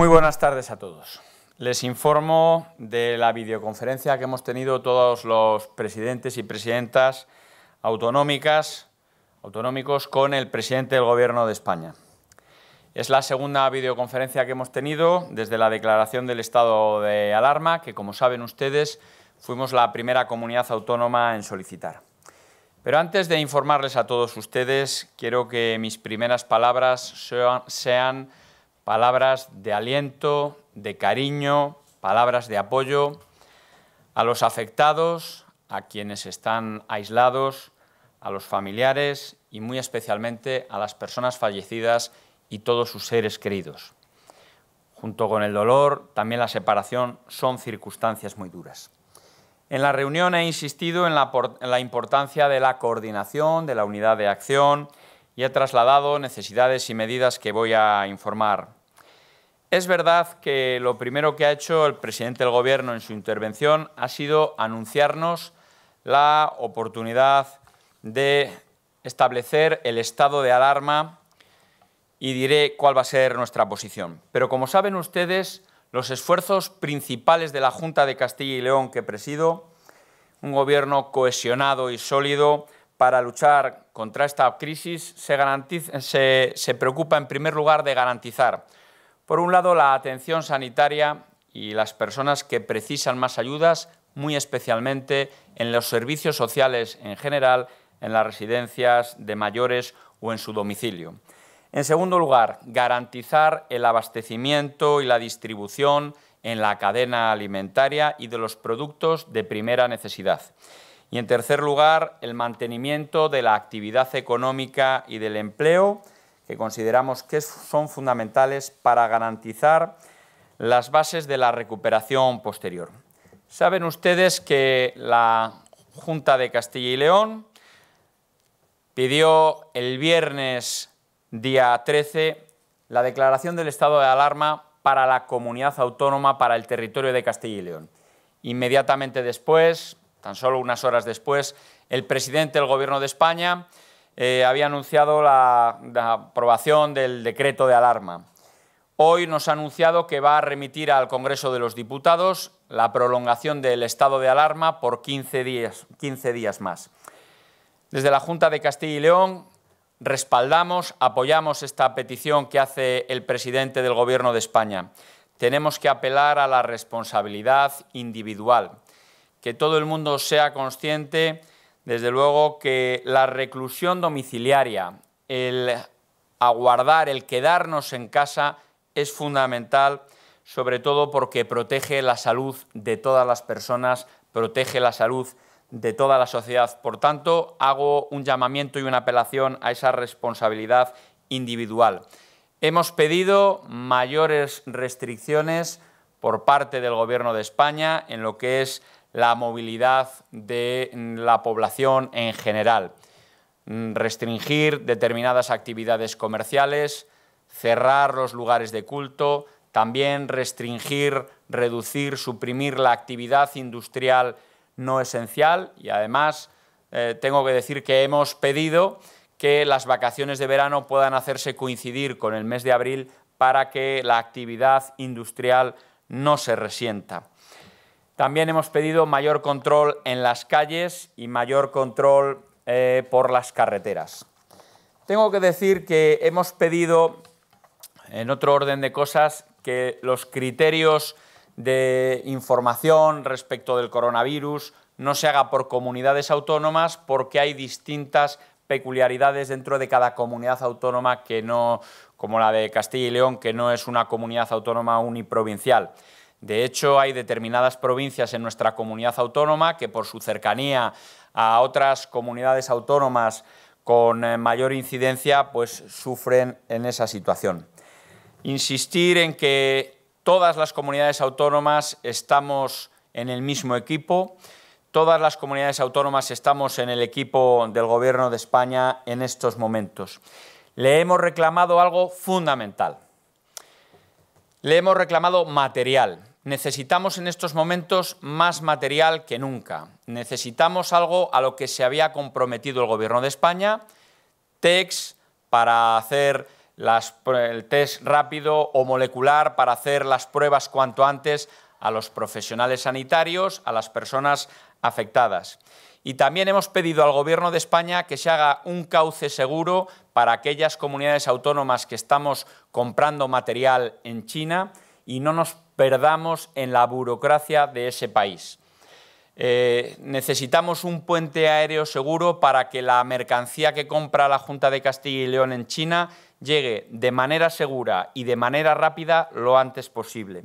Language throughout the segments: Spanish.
Muy buenas tardes a todos. Les informo de la videoconferencia que hemos tenido todos los presidentes y presidentas autonómicas, autonómicos con el presidente del Gobierno de España. Es la segunda videoconferencia que hemos tenido desde la declaración del estado de alarma, que como saben ustedes, fuimos la primera comunidad autónoma en solicitar. Pero antes de informarles a todos ustedes, quiero que mis primeras palabras sean, sean palabras de aliento, de cariño, palabras de apoyo a los afectados, a quienes están aislados, a los familiares y muy especialmente a las personas fallecidas y todos sus seres queridos. Junto con el dolor, también la separación son circunstancias muy duras. En la reunión he insistido en la, importancia de la coordinación, de la unidad de acción, y ha trasladado necesidades y medidas que voy a informar. Es verdad que lo primero que ha hecho el presidente del Gobierno en su intervención ha sido anunciarnos la oportunidad de establecer el estado de alarma y diré cuál va a ser nuestra posición. Pero como saben ustedes, los esfuerzos principales de la Junta de Castilla y León que presido, un gobierno cohesionado y sólido para luchar contra esta crisis se, preocupa en primer lugar de garantizar, por un lado, la atención sanitaria y las personas que precisan más ayudas, muy especialmente en los servicios sociales en general, en las residencias de mayores o en su domicilio. En segundo lugar, garantizar el abastecimiento y la distribución en la cadena alimentaria y de los productos de primera necesidad. Y en tercer lugar, el mantenimiento de la actividad económica y del empleo, que consideramos que son fundamentales para garantizar las bases de la recuperación posterior. Saben ustedes que la Junta de Castilla y León pidió el viernes día 13 la declaración del estado de alarma para la comunidad autónoma, para el territorio de Castilla y León. Inmediatamente después, Tan solo unas horas después, el presidente del Gobierno de España eh, había anunciado la, aprobación del decreto de alarma. Hoy nos ha anunciado que va a remitir al Congreso de los Diputados la prolongación del estado de alarma por 15 días, 15 días más. Desde la Junta de Castilla y León respaldamos, apoyamos esta petición que hace el presidente del Gobierno de España. Tenemos que apelar a la responsabilidad individual que todo el mundo sea consciente, desde luego, que la reclusión domiciliaria, el aguardar, el quedarnos en casa es fundamental, sobre todo porque protege la salud de todas las personas, protege la salud de toda la sociedad. Por tanto, hago un llamamiento y una apelación a esa responsabilidad individual. Hemos pedido mayores restricciones por parte del Gobierno de España en lo que es la movilidad de la población en general, restringir determinadas actividades comerciales, cerrar los lugares de culto, también restringir, reducir, suprimir la actividad industrial no esencial y además eh, tengo que decir que hemos pedido que las vacaciones de verano puedan hacerse coincidir con el mes de abril para que la actividad industrial no se resienta. También hemos pedido mayor control en las calles y mayor control eh, por las carreteras. Tengo que decir que hemos pedido, en otro orden de cosas, que los criterios de información respecto del coronavirus no se haga por comunidades autónomas porque hay distintas peculiaridades dentro de cada comunidad autónoma que no, como la de Castilla y León, que no es una comunidad autónoma uniprovincial. De hecho, hay determinadas provincias en nuestra comunidad autónoma que por su cercanía a otras comunidades autónomas con eh, mayor incidencia, pues sufren en esa situación. Insistir en que todas las comunidades autónomas estamos en el mismo equipo, todas las comunidades autónomas estamos en el equipo del Gobierno de España en estos momentos. Le hemos reclamado algo fundamental. Le hemos reclamado material. Necesitamos en estos momentos más material que nunca. Necesitamos algo a lo que se había comprometido el Gobierno de España, TEX para hacer el test rápido o molecular, para hacer las pruebas cuanto antes a los profesionales sanitarios, a las personas afectadas. Y también hemos pedido al Gobierno de España que se haga un cauce seguro para aquellas comunidades autónomas que estamos comprando material en China y no nos perdamos en la burocracia de ese país. Eh, necesitamos un puente aéreo seguro para que la mercancía que compra la Junta de Castilla y León en China llegue de manera segura y de manera rápida lo antes posible.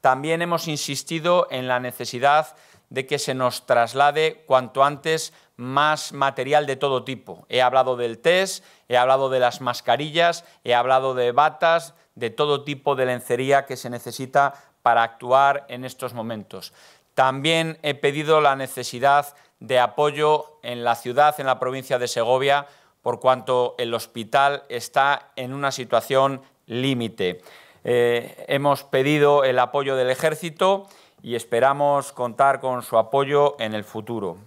También hemos insistido en la necesidad de que se nos traslade cuanto antes más material de todo tipo. He hablado del test, he hablado de las mascarillas, he hablado de batas, de todo tipo de lencería que se necesita para actuar en estos momentos. También he pedido la necesidad de apoyo en la ciudad, en la provincia de Segovia, por cuanto el hospital está en una situación límite. Eh, hemos pedido el apoyo del Ejército y esperamos contar con su apoyo en el futuro.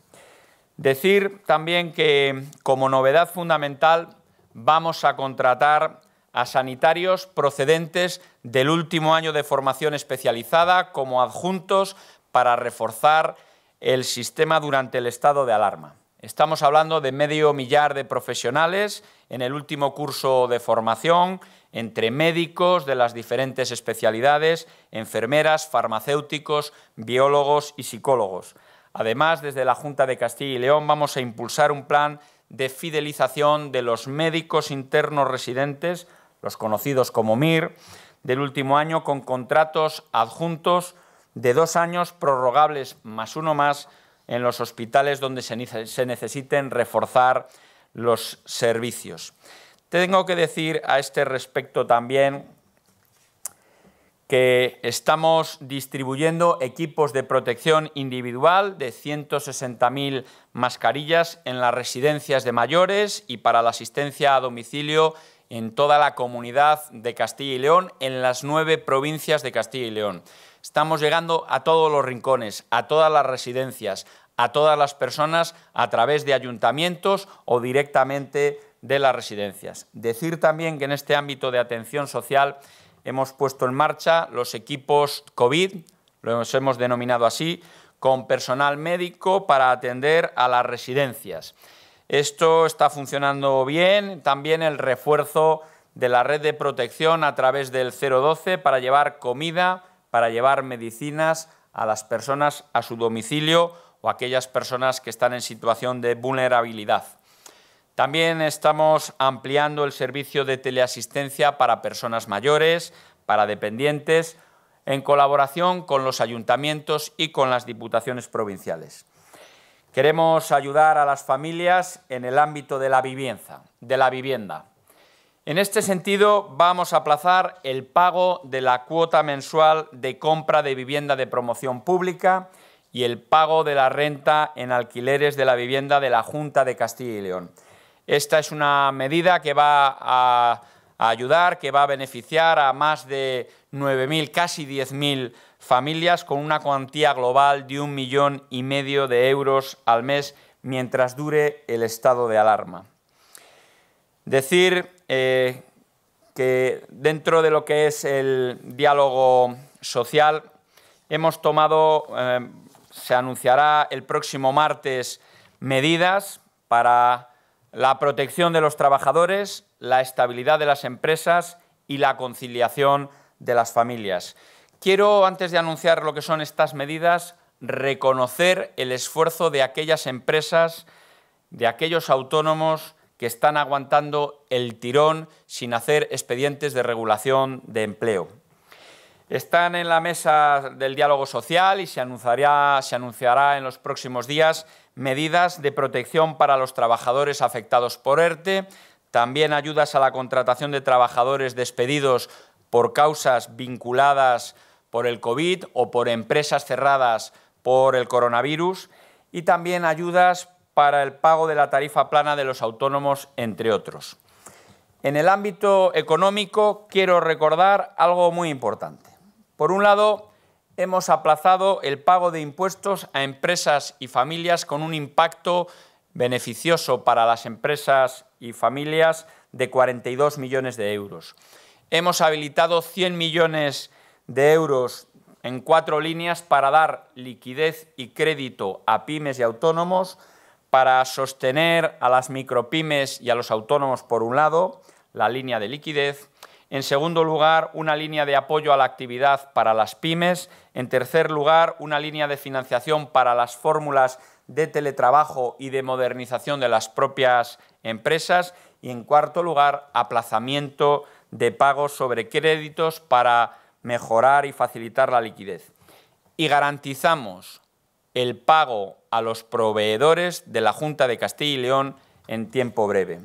Decir también que como novedad fundamental vamos a contratar a sanitarios procedentes del último año de formación especializada como adjuntos para reforzar el sistema durante el estado de alarma. Estamos hablando de medio millar de profesionales en el último curso de formación, entre médicos de las diferentes especialidades, enfermeras, farmacéuticos, biólogos y psicólogos. Además, desde la Junta de Castilla y León vamos a impulsar un plan de fidelización de los médicos internos residentes los conocidos como MIR, del último año con contratos adjuntos de dos años prorrogables más uno más en los hospitales donde se necesiten reforzar los servicios. Tengo que decir a este respecto también que estamos distribuyendo equipos de protección individual de 160.000 mascarillas en las residencias de mayores y para la asistencia a domicilio en toda la comunidad de Castilla y León, en las nueve provincias de Castilla y León. Estamos llegando a todos los rincones, a todas las residencias, a todas las personas a través de ayuntamientos o directamente de las residencias. Decir también que en este ámbito de atención social hemos puesto en marcha los equipos COVID, los hemos denominado así, con personal médico para atender a las residencias. Esto está funcionando bien. También el refuerzo de la red de protección a través del 012 para llevar comida, para llevar medicinas a las personas a su domicilio o a aquellas personas que están en situación de vulnerabilidad. También estamos ampliando el servicio de teleasistencia para personas mayores, para dependientes, en colaboración con los ayuntamientos y con las diputaciones provinciales. Queremos ayudar a las familias en el ámbito de la vivienda. De la vivienda. En este sentido, vamos a aplazar el pago de la cuota mensual de compra de vivienda de promoción pública y el pago de la renta en alquileres de la vivienda de la Junta de Castilla y León. Esta es una medida que va a, ayudar, que va a beneficiar a más de 9.000, casi 10.000 familias con una cuantía global de un millón y medio de euros al mes mientras dure el estado de alarma. Decir eh, que dentro de lo que es el diálogo social hemos tomado, eh, se anunciará el próximo martes, medidas para la protección de los trabajadores, la estabilidad de las empresas y la conciliación de las familias. Quiero, antes de anunciar lo que son estas medidas, reconocer el esfuerzo de aquellas empresas, de aquellos autónomos que están aguantando el tirón sin hacer expedientes de regulación de empleo. Están en la mesa del diálogo social y se anunciará, en los próximos días medidas de protección para los trabajadores afectados por ERTE, también ayudas a la contratación de trabajadores despedidos por causas vinculadas por el COVID o por empresas cerradas por el coronavirus y también ayudas para el pago de la tarifa plana de los autónomos, entre otros. En el ámbito económico quiero recordar algo muy importante. Por un lado, hemos aplazado el pago de impuestos a empresas y familias con un impacto beneficioso para las empresas y familias de 42 millones de euros. Hemos habilitado 100 millones de de euros en cuatro líneas para dar liquidez y crédito a pymes y autónomos, para sostener a las micropymes y a los autónomos, por un lado, la línea de liquidez. En segundo lugar, una línea de apoyo a la actividad para las pymes. En tercer lugar, una línea de financiación para las fórmulas de teletrabajo y de modernización de las propias empresas. Y en cuarto lugar, aplazamiento de pagos sobre créditos para mejorar y facilitar la liquidez. Y garantizamos el pago a los proveedores de la Junta de Castilla y León en tiempo breve.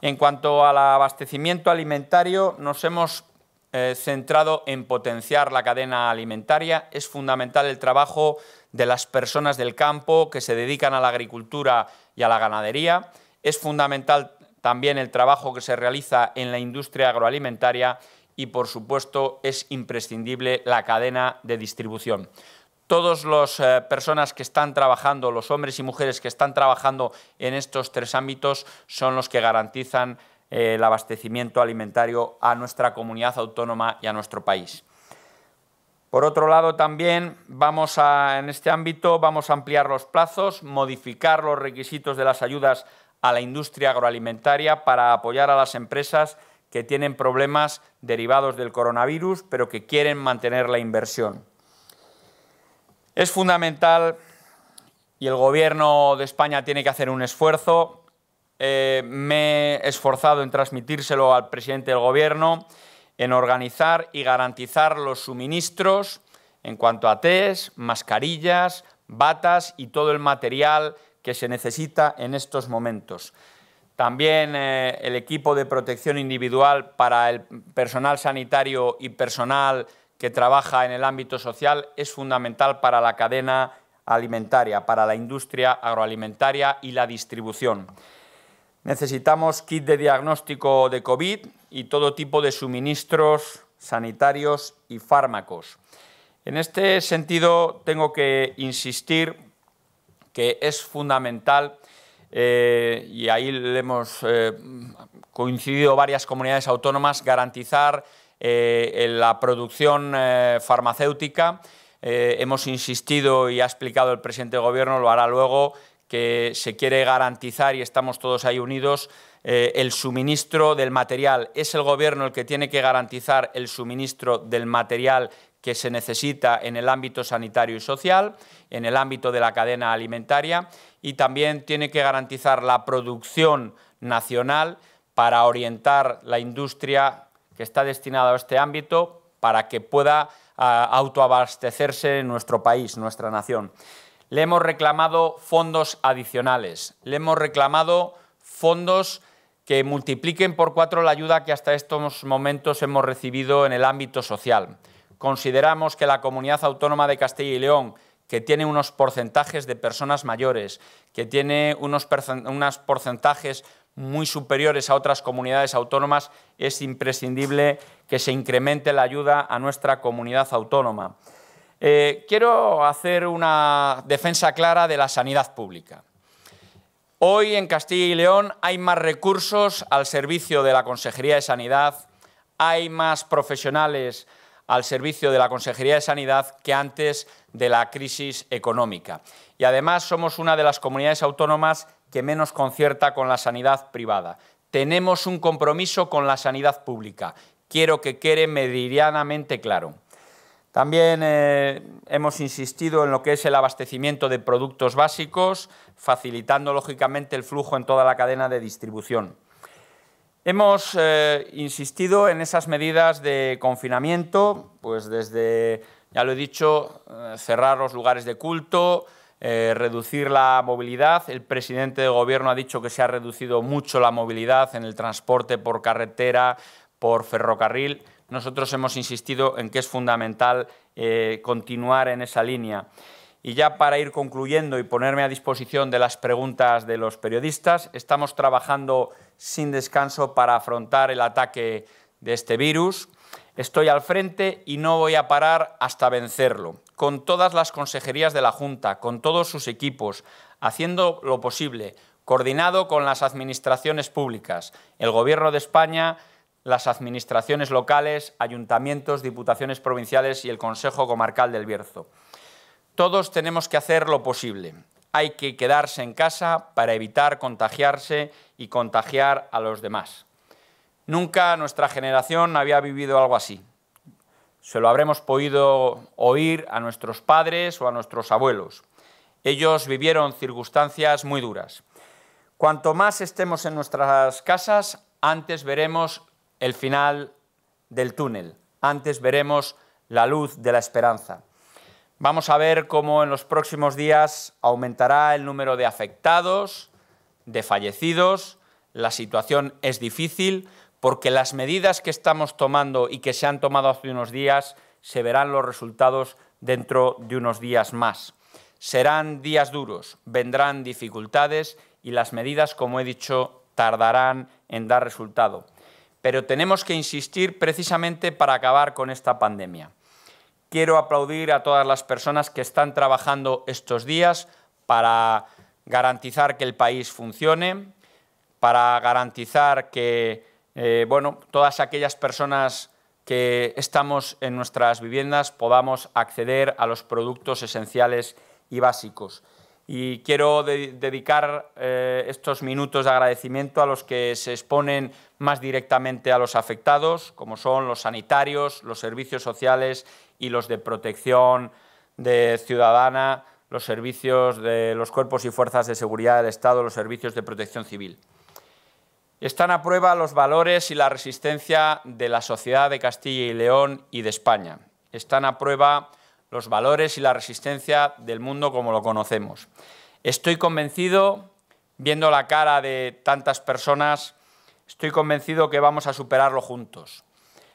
En cuanto al abastecimiento alimentario, nos hemos eh, centrado en potenciar la cadena alimentaria. Es fundamental el trabajo de las personas del campo que se dedican a la agricultura y a la ganadería. Es fundamental también el trabajo que se realiza en la industria agroalimentaria y, por supuesto, es imprescindible la cadena de distribución. Todas las eh, personas que están trabajando, los hombres y mujeres que están trabajando en estos tres ámbitos son los que garantizan eh, el abastecimiento alimentario a nuestra comunidad autónoma y a nuestro país. Por otro lado, también vamos a, en este ámbito vamos a ampliar los plazos, modificar los requisitos de las ayudas a la industria agroalimentaria para apoyar a las empresas que tienen problemas derivados del coronavirus, pero que quieren mantener la inversión. Es fundamental, y el Gobierno de España tiene que hacer un esfuerzo, eh, me he esforzado en transmitírselo al presidente del Gobierno, en organizar y garantizar los suministros en cuanto a test, mascarillas, batas y todo el material que se necesita en estos momentos. También eh, el equipo de protección individual para el personal sanitario y personal que trabaja en el ámbito social es fundamental para la cadena alimentaria, para la industria agroalimentaria y la distribución. Necesitamos kit de diagnóstico de COVID y todo tipo de suministros sanitarios y fármacos. En este sentido, tengo que insistir que es fundamental eh, y ahí le hemos eh, coincidido varias comunidades autónomas, garantizar eh, la producción farmacéutica. hemos insistido y ha explicado el presidente del Gobierno, lo hará luego, que se quiere garantizar y estamos todos ahí unidos el suministro del material. Es el Gobierno el que tiene que garantizar el suministro del material que se necesita en el ámbito sanitario y social, en el ámbito de la cadena alimentaria y también tiene que garantizar la producción nacional para orientar la industria que está destinada a este ámbito para que pueda ah, autoabastecerse en nuestro país, nuestra nación. Le hemos reclamado fondos adicionales, le hemos reclamado fondos que multipliquen por cuatro la ayuda que hasta estos momentos hemos recibido en el ámbito social. Consideramos que la comunidad autónoma de Castilla y León que tiene unos porcentajes de personas mayores, que tiene unos, porcentajes muy superiores a otras comunidades autónomas, es imprescindible que se incremente la ayuda a nuestra comunidad autónoma. Eh, quiero hacer una defensa clara de la sanidad pública. Hoy en Castilla y León hay más recursos al servicio de la Consejería de Sanidad, hay más profesionales al servicio de la Consejería de Sanidad que antes de la crisis económica. Y además somos una de las comunidades autónomas que menos concierta con la sanidad privada. Tenemos un compromiso con la sanidad pública. Quiero que quede meridianamente claro. También eh, hemos insistido en lo que es el abastecimiento de productos básicos, facilitando lógicamente el flujo en toda la cadena de distribución. Hemos eh, insistido en esas medidas de confinamiento, pues desde, ya lo he dicho, eh, cerrar los lugares de culto, eh, reducir la movilidad. El presidente del Gobierno ha dicho que se ha reducido mucho la movilidad en el transporte por carretera, por ferrocarril. Nosotros hemos insistido en que es fundamental continuar en esa línea. Y ya para ir concluyendo y ponerme a disposición de las preguntas de los periodistas, estamos trabajando sin descanso para afrontar el ataque de este virus. Estoy al frente y no voy a parar hasta vencerlo, con todas las consejerías de la Junta, con todos sus equipos, haciendo lo posible, coordinado con las administraciones públicas, el Gobierno de España, las administraciones locales, ayuntamientos, diputaciones provinciales y el Consejo Comarcal del Bierzo. Todos tenemos que hacer lo posible. Hay que quedarse en casa para evitar contagiarse y contagiar a los demás. Nunca nuestra generación había vivido algo así. Se lo habremos podido oír a nuestros padres o a nuestros abuelos. Ellos vivieron circunstancias muy duras. Cuanto más estemos en nuestras casas, antes veremos el final del túnel, antes veremos la luz de la esperanza. Vamos a ver cómo en los próximos días aumentará el número de afectados, de fallecidos. La situación es difícil porque las medidas que estamos tomando y que se han tomado hace unos días se verán los resultados dentro de unos días más. Serán días duros, vendrán dificultades y las medidas, como he dicho, tardarán en dar resultado. Pero tenemos que insistir precisamente para acabar con esta pandemia quiero aplaudir a todas las personas que están trabajando estos días para garantizar que el país funcione, para garantizar que eh, bueno, todas aquellas personas que estamos en nuestras viviendas podamos acceder a los productos esenciales y básicos. Y quiero dedicar eh, estos minutos de agradecimiento a los que se exponen más directamente a los afectados, como son los sanitarios, los servicios sociales y los de protección de ciudadana, los servicios de los cuerpos y fuerzas de seguridad del Estado, los servicios de protección civil. Están a prueba los valores y la resistencia de la sociedad de Castilla y León y de España. Están a prueba los valores y la resistencia del mundo como lo conocemos. Estoy convencido, viendo la cara de tantas personas, estoy convencido que vamos a superarlo juntos.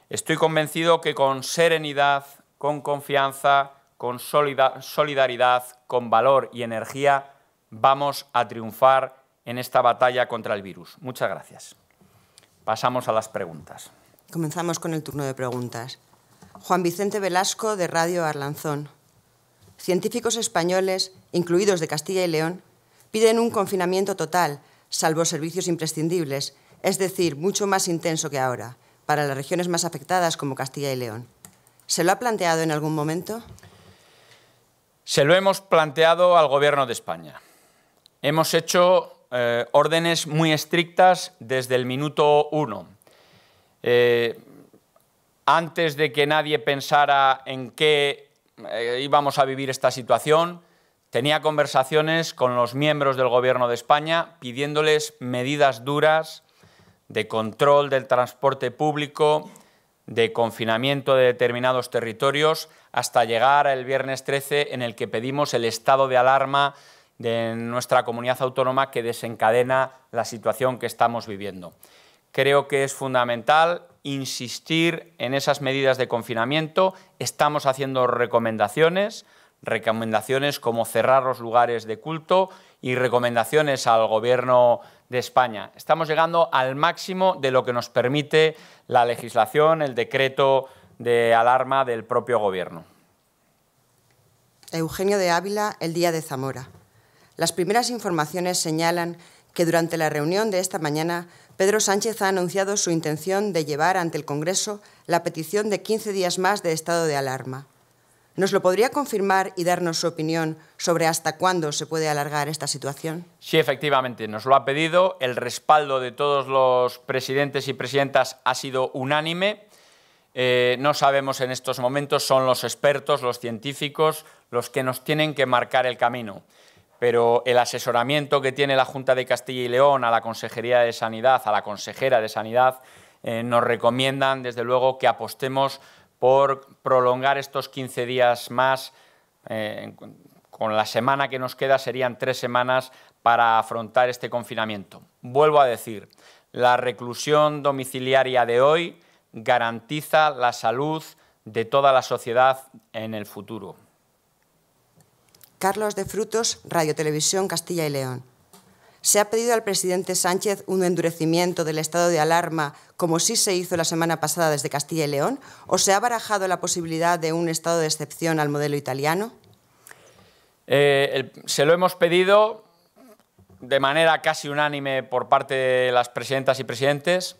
Estoy convencido que con serenidad, con confianza, con solidaridad, con valor y energía, vamos a triunfar en esta batalla contra el virus. Muchas gracias. Pasamos a las preguntas. Comenzamos con el turno de preguntas. Juan Vicente Velasco, de Radio Arlanzón. Científicos españoles, incluidos de Castilla y León, piden un confinamiento total, salvo servicios imprescindibles, es decir, mucho más intenso que ahora, para las regiones más afectadas como Castilla y León. ¿Se lo ha planteado en algún momento? Se lo hemos planteado al Gobierno de España. Hemos hecho eh, órdenes muy estrictas desde el minuto uno. Eh, antes de que nadie pensara en qué eh, íbamos a vivir esta situación, tenía conversaciones con los miembros del Gobierno de España pidiéndoles medidas duras de control del transporte público, de confinamiento de determinados territorios hasta llegar al viernes 13 en el que pedimos el estado de alarma de nuestra comunidad autónoma que desencadena la situación que estamos viviendo. Creo que es fundamental insistir en esas medidas de confinamiento. Estamos haciendo recomendaciones, recomendaciones como cerrar los lugares de culto y recomendaciones al Gobierno de España. Estamos llegando al máximo de lo que nos permite la legislación, el decreto de alarma del propio Gobierno. Eugenio de Ávila, el día de Zamora. Las primeras informaciones señalan que durante la reunión de esta mañana, Pedro Sánchez ha anunciado su intención de llevar ante el Congreso la petición de 15 días más de estado de alarma. ¿Nos lo podría confirmar y darnos su opinión sobre hasta cuándo se puede alargar esta situación? Sí, efectivamente, nos lo ha pedido. El respaldo de todos los presidentes y presidentas ha sido unánime. Eh, no sabemos en estos momentos, son los expertos, los científicos, los que nos tienen que marcar el camino. Pero el asesoramiento que tiene la Junta de Castilla y León a la Consejería de Sanidad, a la consejera de Sanidad, eh, nos recomiendan, desde luego, que apostemos por prolongar estos 15 días más. Eh, con la semana que nos queda serían tres semanas para afrontar este confinamiento. Vuelvo a decir, la reclusión domiciliaria de hoy garantiza la salud de toda la sociedad en el futuro. Carlos de Frutos, Radio Televisión Castilla y León se ha pedido al presidente Sánchez un endurecimiento del estado de alarma, como sí se hizo la semana pasada desde Castilla y León, o se ha barajado la posibilidad de un estado de excepción al modelo italiano? Eh, se lo hemos pedido de manera casi unánime por parte de las presidentas y presidentes.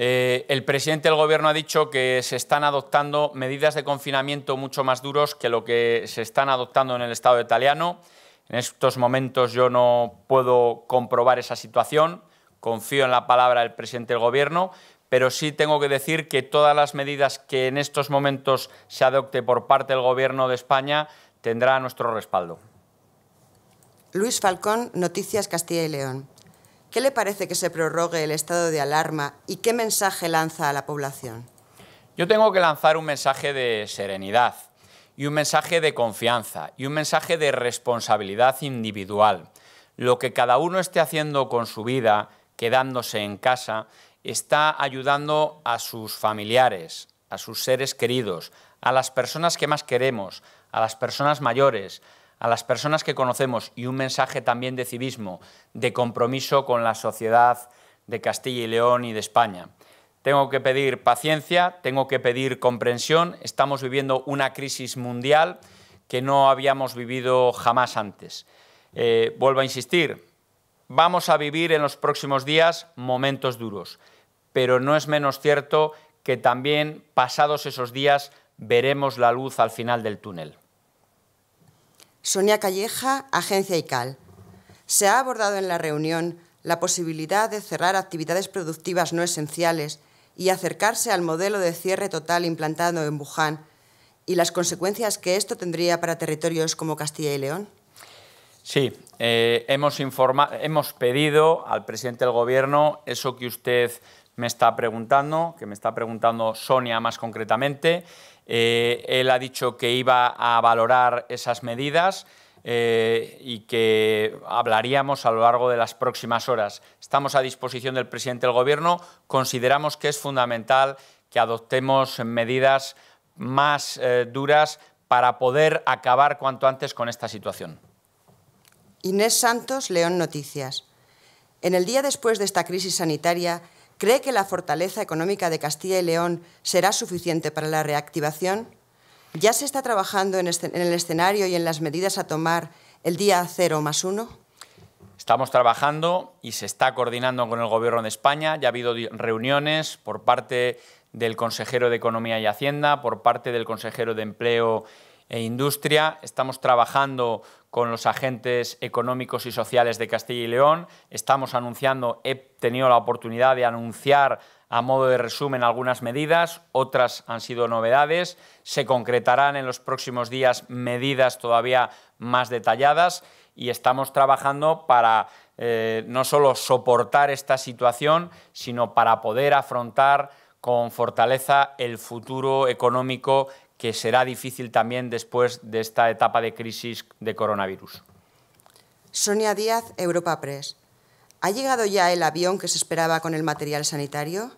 Eh, el presidente del Gobierno ha dicho que se están adoptando medidas de confinamiento mucho más duros que lo que se están adoptando en el Estado italiano. En estos momentos yo no puedo comprobar esa situación, confío en la palabra del presidente del Gobierno, pero sí tengo que decir que todas las medidas que en estos momentos se adopte por parte del Gobierno de España tendrá nuestro respaldo. Luis Falcón, Noticias Castilla y León. ¿Qué le parece que se prorrogue el estado de alarma y qué mensaje lanza a la población? Yo tengo que lanzar un mensaje de serenidad y un mensaje de confianza y un mensaje de responsabilidad individual. Lo que cada uno esté haciendo con su vida, quedándose en casa, está ayudando a sus familiares, a sus seres queridos, a las personas que más queremos, a las personas mayores, a las personas que conocemos y un mensaje también de civismo, de compromiso con la sociedad de Castilla y León y de España. Tengo que pedir paciencia, tengo que pedir comprensión. Estamos viviendo una crisis mundial que no habíamos vivido jamás antes. Eh, vuelvo a insistir, vamos a vivir en los próximos días momentos duros, pero no es menos cierto que también pasados esos días veremos la luz al final del túnel. Sonia Calleja, Agencia ICAL. Se ha abordado en la reunión la posibilidad de cerrar actividades productivas no esenciales y acercarse al modelo de cierre total implantado en Wuhan y las consecuencias que esto tendría para territorios como Castilla y León? Sí, eh, hemos, hemos pedido al presidente del Gobierno eso que usted me está preguntando, que me está preguntando Sonia más concretamente. Eh, él ha dicho que iba a valorar esas medidas. Eh, y que hablaríamos a lo largo de las próximas horas. Estamos a disposición del presidente del Gobierno. Consideramos que es fundamental que adoptemos medidas más eh, duras para poder acabar cuanto antes con esta situación. Inés Santos, León Noticias. En el día después de esta crisis sanitaria, ¿cree que la fortaleza económica de Castilla y León será suficiente para la reactivación? ¿Ya se está trabajando este, en, el escenario y en las medidas a tomar el día cero más uno? Estamos trabajando y se está coordinando con el Gobierno de España. Ya ha habido reuniones por parte del consejero de Economía y Hacienda, por parte del consejero de Empleo e Industria. Estamos trabajando con los agentes económicos y sociales de Castilla y León. Estamos anunciando, he tenido la oportunidad de anunciar a modo de resumen algunas medidas, otras han sido novedades, se concretarán en los próximos días medidas todavía más detalladas y estamos trabajando para eh, no solo soportar esta situación, sino para poder afrontar con fortaleza el futuro económico que será difícil también después de esta etapa de crisis de coronavirus. Sonia Díaz, Europa Press. ¿Ha llegado ya el avión que se esperaba con el material sanitario?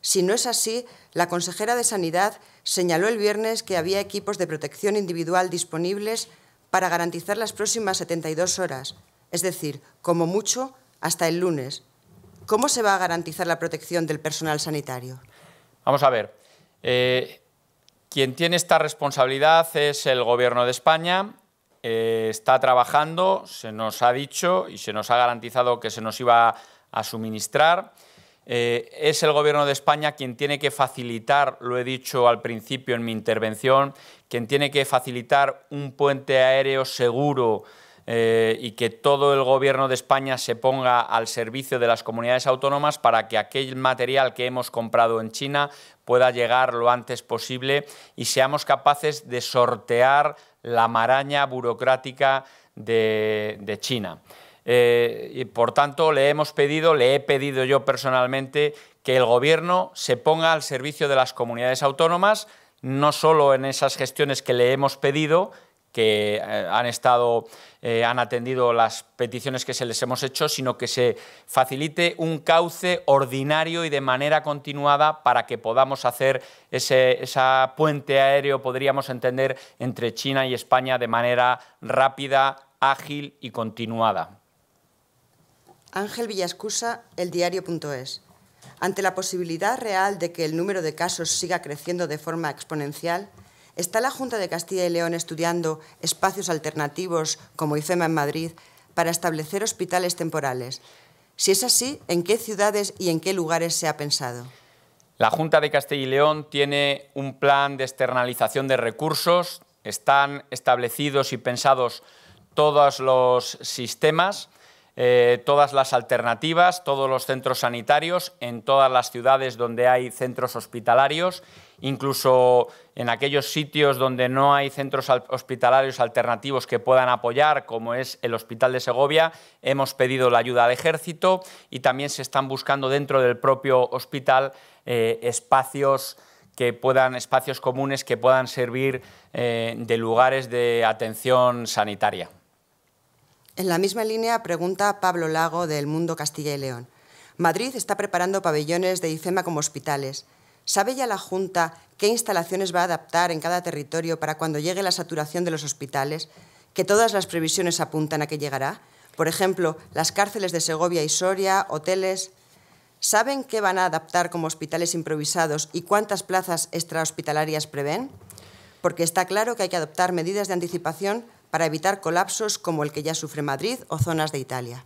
Si no es así, la consejera de Sanidad señaló el viernes que había equipos de protección individual disponibles para garantizar las próximas 72 horas, es decir, como mucho, hasta el lunes. ¿Cómo se va a garantizar la protección del personal sanitario? Vamos a ver. Eh, quien tiene esta responsabilidad es el Gobierno de España eh, está trabajando, se nos ha dicho y se nos ha garantizado que se nos iba a suministrar. Eh, es el Gobierno de España quien tiene que facilitar, lo he dicho al principio en mi intervención, quien tiene que facilitar un puente aéreo seguro eh, y que todo el Gobierno de España se ponga al servicio de las comunidades autónomas para que aquel material que hemos comprado en China pueda llegar lo antes posible y seamos capaces de sortear la maraña burocrática de, China. Eh, y por tanto, le hemos pedido, le he pedido yo personalmente, que el Gobierno se ponga al servicio de las comunidades autónomas, no solo en esas gestiones que le hemos pedido, que eh, han estado, eh, han atendido las peticiones que se les hemos hecho, sino que se facilite un cauce ordinario y de manera continuada para que podamos hacer ese esa puente aéreo, podríamos entender, entre China y España de manera rápida, ágil y continuada. Ángel Villascusa, eldiario.es. Ante la posibilidad real de que el número de casos siga creciendo de forma exponencial, ¿Está la Junta de Castilla y León estudiando espacios alternativos, como IFEMA en Madrid, para establecer hospitales temporales? Si es así, ¿en qué ciudades y en qué lugares se ha pensado? La Junta de Castilla y León tiene un plan de externalización de recursos, están establecidos y pensados todos los sistemas, eh, todas las alternativas, todos los centros sanitarios, en todas las ciudades donde hay centros hospitalarios incluso en aquellos sitios donde no hay centros hospitalarios alternativos que puedan apoyar, como es el Hospital de Segovia, hemos pedido la ayuda al Ejército y también se están buscando dentro del propio hospital eh, espacios que puedan, espacios comunes que puedan servir eh, de lugares de atención sanitaria. En la misma línea pregunta Pablo Lago del Mundo Castilla y León. Madrid está preparando pabellones de IFEMA como hospitales. ¿Sabe ya la Junta qué instalaciones va a adaptar en cada territorio para cuando llegue la saturación de los hospitales? Que todas las previsiones apuntan a que llegará. Por ejemplo, las cárceles de Segovia y Soria, hoteles. ¿Saben qué van a adaptar como hospitales improvisados y cuántas plazas extrahospitalarias prevén? Porque está claro que hay que adoptar medidas de anticipación para evitar colapsos como el que ya sufre Madrid o zonas de Italia.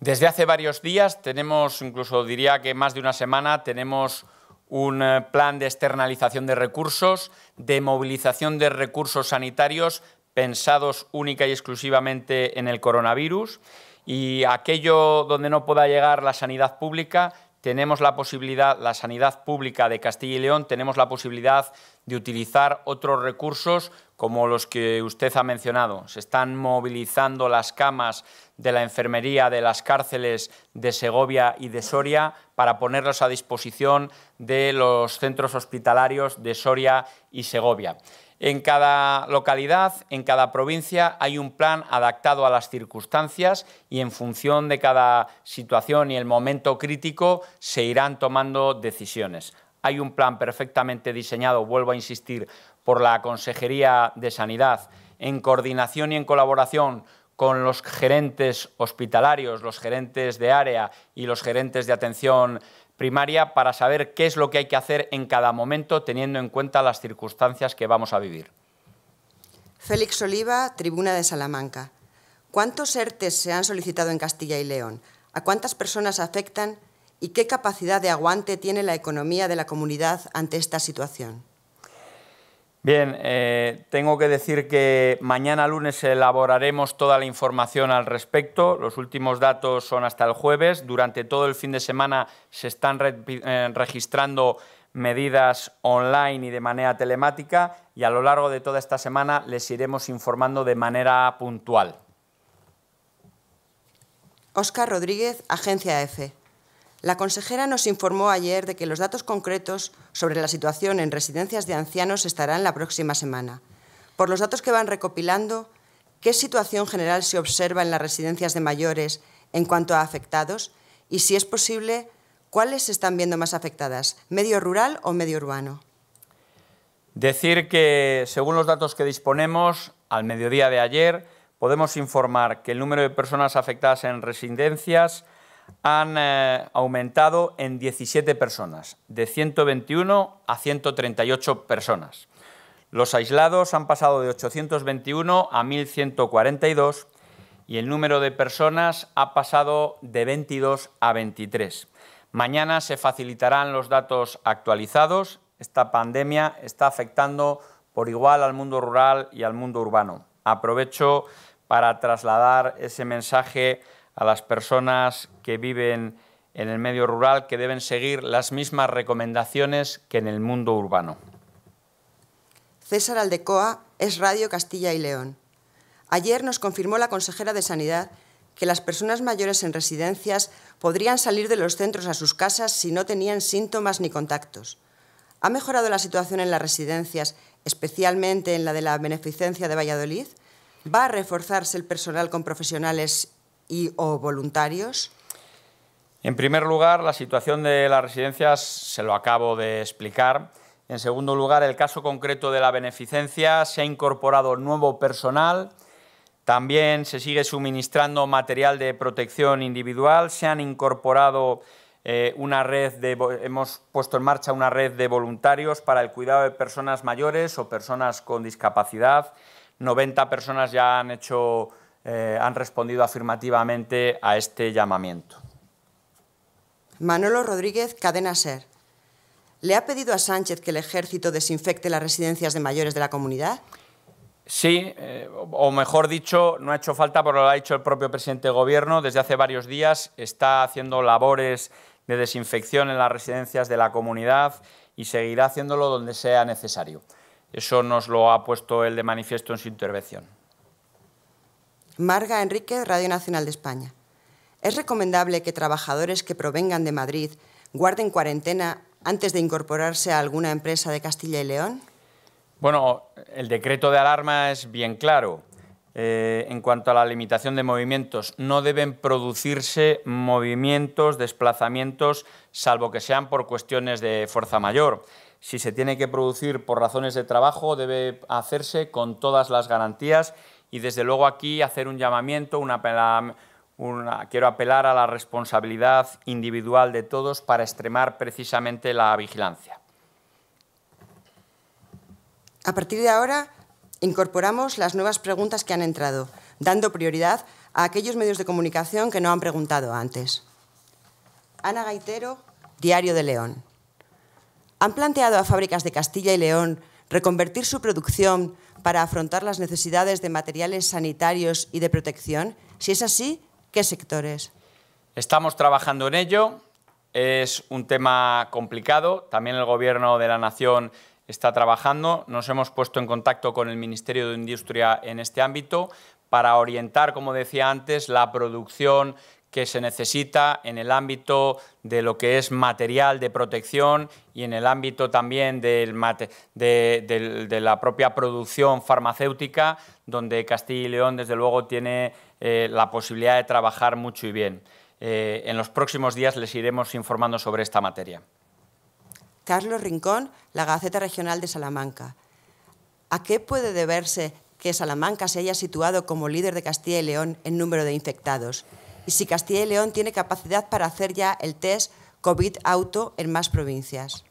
Desde hace varios días, tenemos, incluso diría que más de una semana, tenemos un eh, plan de externalización de recursos, de movilización de recursos sanitarios pensados única y exclusivamente en el coronavirus y aquello donde no pueda llegar la sanidad pública tenemos la posibilidad, la sanidad pública de Castilla y León, tenemos la posibilidad de utilizar otros recursos como los que usted ha mencionado. Se están movilizando las camas de la enfermería de las cárceles de Segovia y de Soria para ponerlos a disposición de los centros hospitalarios de Soria y Segovia. En cada localidad, en cada provincia, hay un plan adaptado a las circunstancias y en función de cada situación y el momento crítico se irán tomando decisiones. Hay un plan perfectamente diseñado, vuelvo a insistir, por la Consejería de Sanidad, en coordinación y en colaboración con los gerentes hospitalarios, los gerentes de área y los gerentes de atención primaria para saber qué es lo que hay que hacer en cada momento teniendo en cuenta las circunstancias que vamos a vivir. Félix Oliva, Tribuna de Salamanca. ¿Cuántos ERTES se han solicitado en Castilla y León? ¿A cuántas personas afectan? ¿Y qué capacidad de aguante tiene la economía de la comunidad ante esta situación? Bien, eh, tengo que decir que mañana lunes elaboraremos toda la información al respecto. Los últimos datos son hasta el jueves. Durante todo el fin de semana se están eh, registrando medidas online y de manera telemática y a lo largo de toda esta semana les iremos informando de manera puntual. Oscar Rodríguez, Agencia EFE. La consejera nos informó ayer de que los datos concretos sobre la situación en residencias de ancianos estarán la próxima semana. Por los datos que van recopilando, ¿qué situación general se observa en las residencias de mayores en cuanto a afectados? Y si es posible, ¿cuáles se están viendo más afectadas, medio rural o medio urbano? Decir que, según los datos que disponemos, al mediodía de ayer podemos informar que el número de personas afectadas en residencias han eh, aumentado en 17 personas, de 121 a 138 personas. Los aislados han pasado de 821 a 1.142 y el número de personas ha pasado de 22 a 23. Mañana se facilitarán los datos actualizados. Esta pandemia está afectando por igual al mundo rural y al mundo urbano. Aprovecho para trasladar ese mensaje a las personas que viven en el medio rural que deben seguir las mismas recomendaciones que en el mundo urbano. César Aldecoa es Radio Castilla y León. Ayer nos confirmó la consejera de Sanidad que las personas mayores en residencias podrían salir de los centros a sus casas si no tenían síntomas ni contactos. ¿Ha mejorado la situación en las residencias, especialmente en la de la beneficencia de Valladolid? ¿Va a reforzarse el personal con profesionales y o voluntarios? En primer lugar, la situación de las residencias se lo acabo de explicar. En segundo lugar, el caso concreto de la beneficencia. Se ha incorporado nuevo personal. También se sigue suministrando material de protección individual. Se han incorporado eh, una red de, hemos puesto en marcha una red de voluntarios para el cuidado de personas mayores o personas con discapacidad. 90 personas ya han hecho eh, han respondido afirmativamente a este llamamiento. Manolo Rodríguez, Cadena Ser. ¿Le ha pedido a Sánchez que el ejército desinfecte las residencias de mayores de la comunidad? Sí, eh, o mejor dicho, no ha hecho falta, por lo ha dicho el propio presidente de Gobierno. Desde hace varios días está haciendo labores de desinfección en las residencias de la comunidad y seguirá haciéndolo donde sea necesario. Eso nos lo ha puesto él de manifiesto en su intervención. Marga Enrique, Radio Nacional de España. ¿Es recomendable que trabajadores que provengan de Madrid guarden cuarentena antes de incorporarse a alguna empresa de Castilla y León? Bueno, el decreto de alarma es bien claro. Eh, en cuanto a la limitación de movimientos, no deben producirse movimientos, desplazamientos, salvo que sean por cuestiones de fuerza mayor. Si se tiene que producir por razones de trabajo, debe hacerse con todas las garantías y desde luego aquí hacer un llamamiento, quiero apelar a la responsabilidad individual de todos para extremar precisamente la vigilancia. A partir de ahora incorporamos las nuevas preguntas que han entrado, dando prioridad a aquellos medios de comunicación que no han preguntado antes. Ana Gaitero, Diario de León. ¿Han planteado a fábricas de Castilla y León reconvertir su producción para afrontar las necesidades de materiales sanitarios y de protección? Si es así, ¿qué sectores? Estamos trabajando en ello. Es un tema complicado. También el Gobierno de la Nación está trabajando. Nos hemos puesto en contacto con el Ministerio de Industria en este ámbito para orientar, como decía antes, la producción que se necesita en el ámbito de lo que es material de protección y en el ámbito también de, la propia producción farmacéutica, donde Castilla y León, desde luego, tiene eh, la posibilidad de trabajar mucho y bien. Eh, en los próximos días les iremos informando sobre esta materia. Carlos Rincón, la Gaceta Regional de Salamanca. ¿A qué puede deberse que Salamanca se haya situado como líder de Castilla y León en número de infectados? y si Castilla y León tiene capacidad para hacer ya el test COVID auto en más provincias.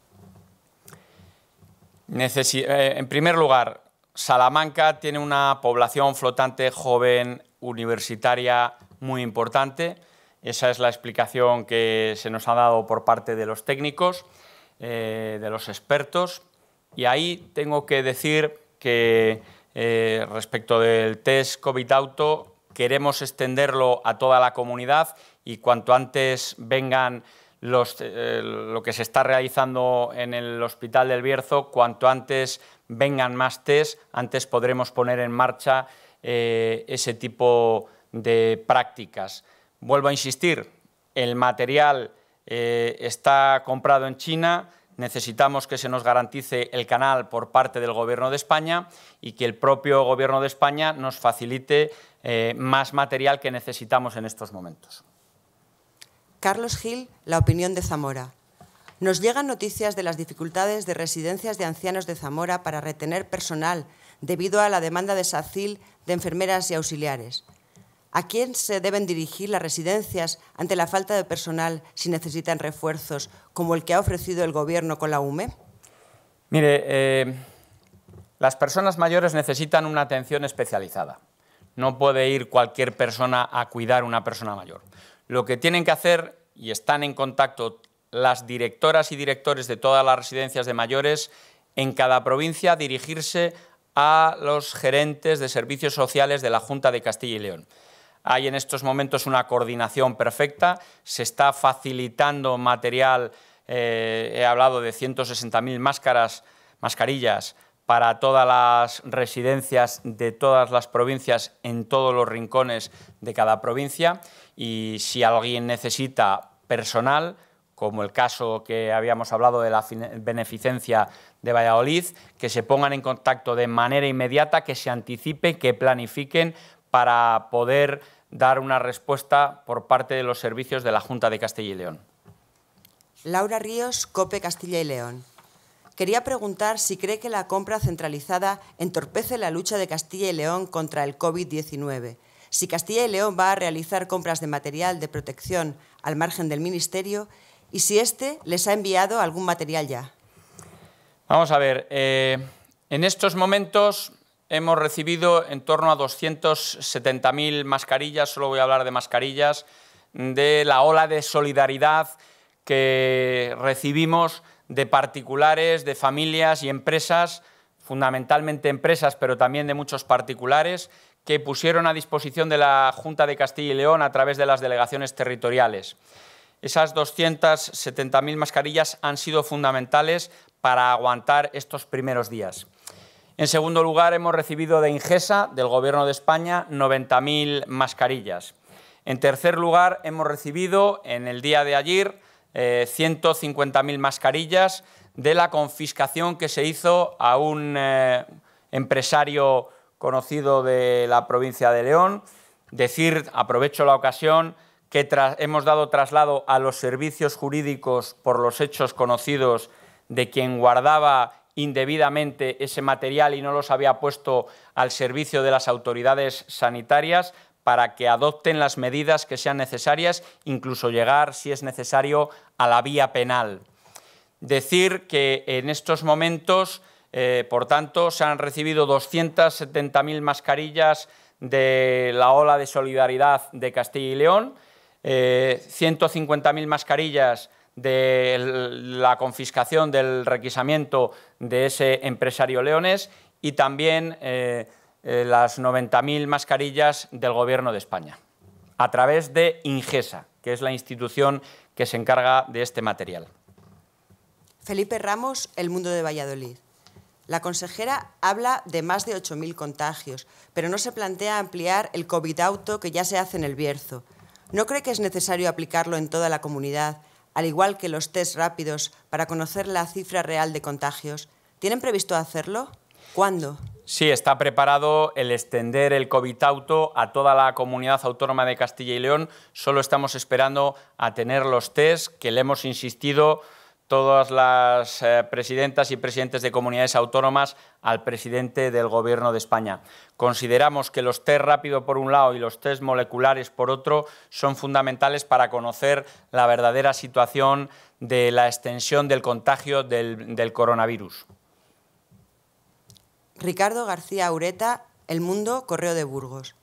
Eh, en primer lugar, Salamanca tiene una población flotante joven universitaria muy importante. Esa es la explicación que se nos ha dado por parte de los técnicos, eh, de los expertos. Y ahí tengo que decir que eh, respecto del test COVID-auto, queremos extenderlo a toda la comunidad y cuanto antes vengan los, eh, lo que se está realizando en el Hospital del Bierzo, cuanto antes vengan más test, antes podremos poner en marcha eh, ese tipo de prácticas. Vuelvo a insistir, el material eh, está comprado en China, necesitamos que se nos garantice el canal por parte del Gobierno de España y que el propio Gobierno de España nos facilite eh, más material que necesitamos en estos momentos. Carlos Gil, La opinión de Zamora. Nos llegan noticias de las dificultades de residencias de ancianos de Zamora para retener personal debido a la demanda de SACIL de enfermeras y auxiliares. ¿A quién se deben dirigir las residencias ante la falta de personal si necesitan refuerzos como el que ha ofrecido el Gobierno con la UME? Mire, eh, las personas mayores necesitan una atención especializada. No puede ir cualquier persona a cuidar a una persona mayor. Lo que tienen que hacer, y están en contacto las directoras y directores de todas las residencias de mayores en cada provincia, dirigirse a los gerentes de servicios sociales de la Junta de Castilla y León. Hay en estos momentos una coordinación perfecta, se está facilitando material, eh, he hablado de 160.000 máscaras, mascarillas para todas las residencias de todas las provincias en todos los rincones de cada provincia y si alguien necesita personal, como el caso que habíamos hablado de la beneficencia de Valladolid, que se pongan en contacto de manera inmediata, que se anticipe, que planifiquen para poder dar una respuesta por parte de los servicios de la Junta de Castilla y León. Laura Ríos, Cope Castilla y León quería preguntar si cree que la compra centralizada entorpece la lucha de Castilla y León contra el COVID-19. Si Castilla y León va a realizar compras de material de protección al margen del Ministerio y si éste les ha enviado algún material ya. Vamos a ver, eh, en estos momentos hemos recibido en torno a 270.000 mascarillas, solo voy a hablar de mascarillas, de la ola de solidaridad que recibimos de particulares, de familias y empresas, fundamentalmente empresas, pero también de muchos particulares, que pusieron a disposición de la Junta de Castilla y León a través de las delegaciones territoriales. Esas 270.000 mascarillas han sido fundamentales para aguantar estos primeros días. En segundo lugar, hemos recibido de Ingesa, del Gobierno de España, 90.000 mascarillas. En tercer lugar, hemos recibido en el día de ayer 150.000 eh, mascarillas de la confiscación que se hizo a un eh, empresario conocido de la provincia de León. Decir, aprovecho la ocasión, que hemos dado traslado a los servicios jurídicos por los hechos conocidos de quien guardaba indebidamente ese material y no los había puesto al servicio de las autoridades sanitarias para que adopten las medidas que sean necesarias, incluso llegar, si es necesario, a la vía penal. Decir que en estos momentos, eh, por tanto, se han recibido 270.000 mascarillas de la ola de solidaridad de Castilla y León, 150.000 eh, mascarillas de la confiscación del requisamiento de ese empresario leones y también... Eh, eh, las 90.000 mascarillas del Gobierno de España a través de Ingesa, que es la institución que se encarga de este material. Felipe Ramos, El Mundo de Valladolid. La consejera habla de más de 8.000 contagios, pero no se plantea ampliar el COVID auto que ya se hace en el Bierzo. ¿No cree que es necesario aplicarlo en toda la comunidad, al igual que los test rápidos, para conocer la cifra real de contagios? ¿Tienen previsto hacerlo? ¿Cuándo? Sí, está preparado el extender el COVID auto a toda la comunidad autónoma de Castilla y León. Solo estamos esperando a tener los test que le hemos insistido todas las eh, presidentas y presidentes de comunidades autónomas al presidente del Gobierno de España. Consideramos que los test rápido por un lado y los test moleculares por otro son fundamentales para conocer la verdadera situación de la extensión del contagio del coronavirus. Ricardo García Aureta, El Mundo, Correo de Burgos.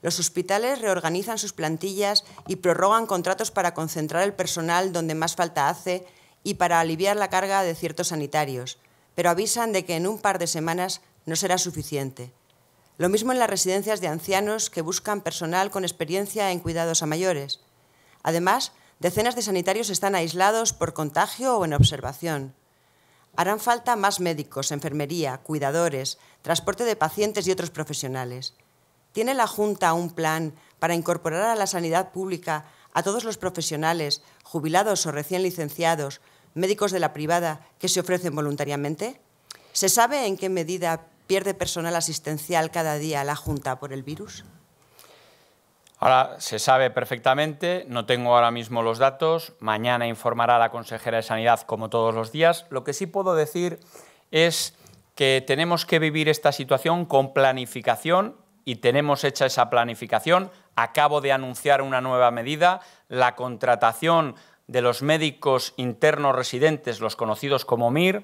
Los hospitales reorganizan sus plantillas y prorrogan contratos para concentrar el personal donde más falta hace y para aliviar la carga de ciertos sanitarios, pero avisan de que en un par de semanas no será suficiente. Lo mismo en las residencias de ancianos que buscan personal con experiencia en cuidados a mayores. Además, decenas de sanitarios están aislados por contagio o en observación harán falta más médicos, enfermería, cuidadores, transporte de pacientes y otros profesionales. ¿Tiene la Junta un plan para incorporar a la sanidad pública a todos los profesionales, jubilados o recién licenciados, médicos de la privada, que se ofrecen voluntariamente? ¿Se sabe en qué medida pierde personal asistencial cada día la Junta por el virus? Ahora se sabe perfectamente, no tengo ahora mismo los datos, mañana informará la consejera de Sanidad como todos los días. Lo que sí puedo decir es que tenemos que vivir esta situación con planificación y tenemos hecha esa planificación. Acabo de anunciar una nueva medida, la contratación de los médicos internos residentes, los conocidos como MIR,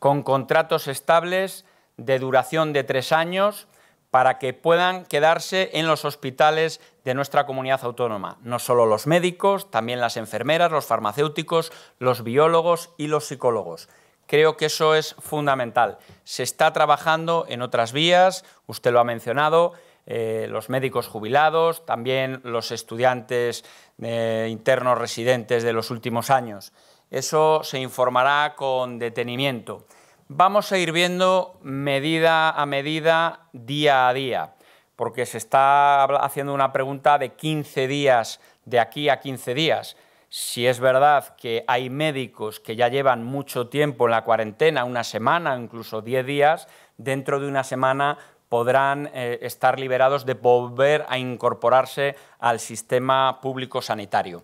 con contratos estables de duración de tres años para que puedan quedarse en los hospitales de nuestra comunidad autónoma. No solo los médicos, también las enfermeras, los farmacéuticos, los biólogos y los psicólogos. Creo que eso es fundamental. Se está trabajando en otras vías, usted lo ha mencionado, eh, los médicos jubilados, también los estudiantes eh, internos residentes de los últimos años. Eso se informará con detenimiento vamos a ir viendo medida a medida, día a día, porque se está haciendo una pregunta de 15 días, de aquí a 15 días. Si es verdad que hay médicos que ya llevan mucho tiempo en la cuarentena, una semana, incluso 10 días, dentro de una semana podrán eh, estar liberados de volver a incorporarse al sistema público sanitario.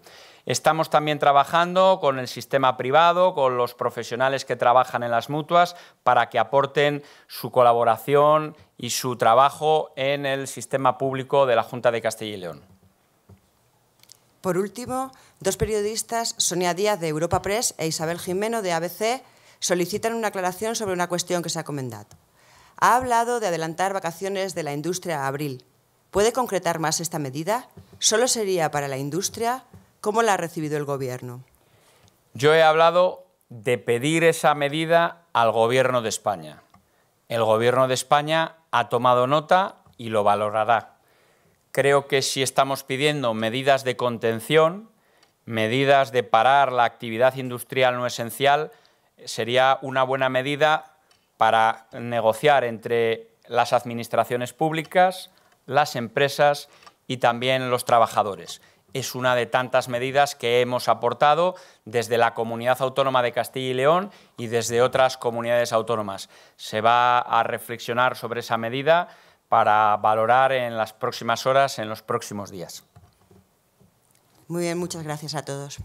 Estamos también trabajando con el sistema privado, con los profesionales que trabajan en las mutuas, para que aporten su colaboración y su trabajo en el sistema público de la Junta de Castilla y León. Por último, dos periodistas, Sonia Díaz de Europa Press e Isabel Jimeno de ABC, solicitan una aclaración sobre una cuestión que se ha comentado. Ha hablado de adelantar vacaciones de la industria a abril. ¿Puede concretar más esta medida? ¿Solo sería para la industria? ¿Cómo la ha recibido el Gobierno? Yo he hablado de pedir esa medida al Gobierno de España. El Gobierno de España ha tomado nota y lo valorará. Creo que si estamos pidiendo medidas de contención, medidas de parar la actividad industrial no esencial, sería una buena medida para negociar entre las administraciones públicas, las empresas y también los trabajadores es una de tantas medidas que hemos aportado desde la Comunidad Autónoma de Castilla y León y desde otras comunidades autónomas. Se va a reflexionar sobre esa medida para valorar en las próximas horas, en los próximos días. Muy bien, muchas gracias a todos.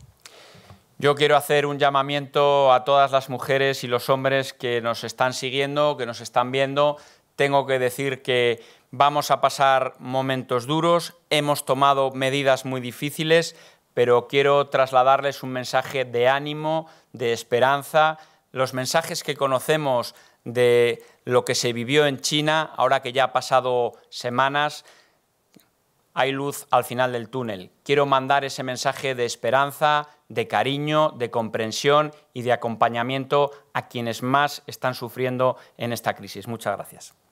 Yo quiero hacer un llamamiento a todas las mujeres y los hombres que nos están siguiendo, que nos están viendo. Tengo que decir que vamos a pasar momentos duros, hemos tomado medidas muy difíciles, pero quiero trasladarles un mensaje de ánimo, de esperanza. Los mensajes que conocemos de lo que se vivió en China, ahora que ya ha pasado semanas, hay luz al final del túnel. Quiero mandar ese mensaje de esperanza, de cariño, de comprensión y de acompañamiento a quienes más están sufriendo en esta crisis. Muchas gracias.